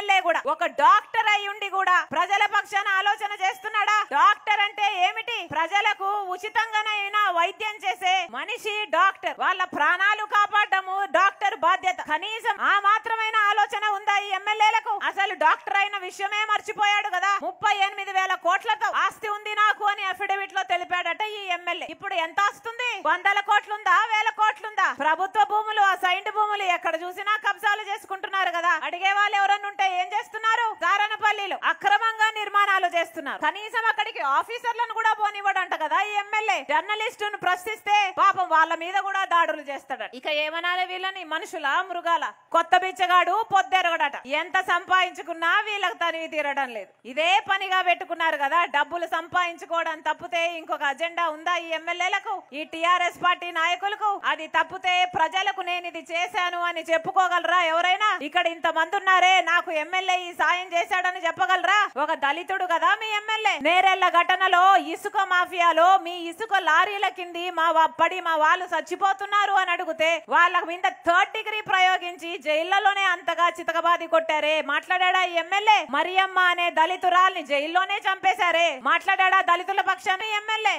MLA కూడా ఒక doctor అయ్యుండి కూడా ప్రజల పక్షాన ఆలోచన చేస్తున్నాడా డాక్టర్ అంటే ఏమిటి ప్రజలకు ఉచితంగానైనా వైద్యం చేసే మనిషి డాక్టర్ వాళ్ళ ప్రాణాలు కాపాడము డాక్టర్ బాధ్యత కనీసం ఆ మాత్రమైన ఆలోచన ఉందా ఈ ఎమ్మెల్యేలకు అసలు డాక్టర్ అయిన విషయమే మర్చిపోయాడు కదా ముప్పై ఎనిమిది వేల కోట్లతో ఆస్తి ఉంది నాకు అని అఫిడవిట్ లో తెలిపాడట ఈ ఎమ్మెల్యే ఇప్పుడు ఎంత వస్తుంది వందల కోట్లుందా వేల కోట్లుందా ప్రభుత్వ భూములు ఆ సైండ్ భూములు ఎక్కడ చూసినా కబ్జాలు చేసుకుంటున్నారు కదా అడిగే వాళ్ళు ఎవరన్నా ఉంటే ఏం చేస్తున్నారు దారణపల్లిలో అక్రమంగా నిర్మాణాలు చేస్తున్నారు కనీసం అక్కడికి ఆఫీసర్లను కూడా పోనివ్వడం ఎమ్మెల్యే జర్నలిస్ట్ ను ప్రశ్నిస్తే పాపం వాళ్ళ మీద కూడా దాడులు చేస్తాడు ఇక ఏమనాలి వీళ్ళని మనుషుల మృగాల కొత్త బిచ్చగాడు పొద్దెరగడట ఎంత సంపాదించుకున్నా వీళ్ళకి తనివి తీరడం లేదు ఇదే పనిగా పెట్టుకున్నారు కదా డబ్బులు సంపాదించుకోవడం తప్పితే ఇంకొక అజెండా ఉందా ఈ ఎమ్మెల్యేలకు ఈ టిఆర్ఎస్ పార్టీ నాయకులకు అది తప్పితే ప్రజలకు నేను ఇది చేశాను అని చెప్పుకోగలరా ఎవరైనా ఇక్కడ ఇంత మంది ఉన్నారే నాకు ఎమ్మెల్యే ఈ సాయం చేశాడని చెప్పగలరా ఒక దళితుడు కదా మీ ఎమ్మెల్యే నేరెళ్ల ఘటనలో ఇసుక మాఫియాలో మీ ఇసుక లారీల కింది మా పడి మా వాళ్ళు చచ్చిపోతున్నారు అని అడిగితే వాళ్ళ మీద థర్డ్ డిగ్రీ ప్రయోగించి జైళ్లలోనే అంతగా చితకబాది కొట్టారే మాట్లాడా ఎమ్మెల్యే మరియమ్మ అనే దళితురాల్ని జైల్లోనే చంపేశారే మాట్లాడా దళితుల పక్షాన్ని ఎమ్మెల్యే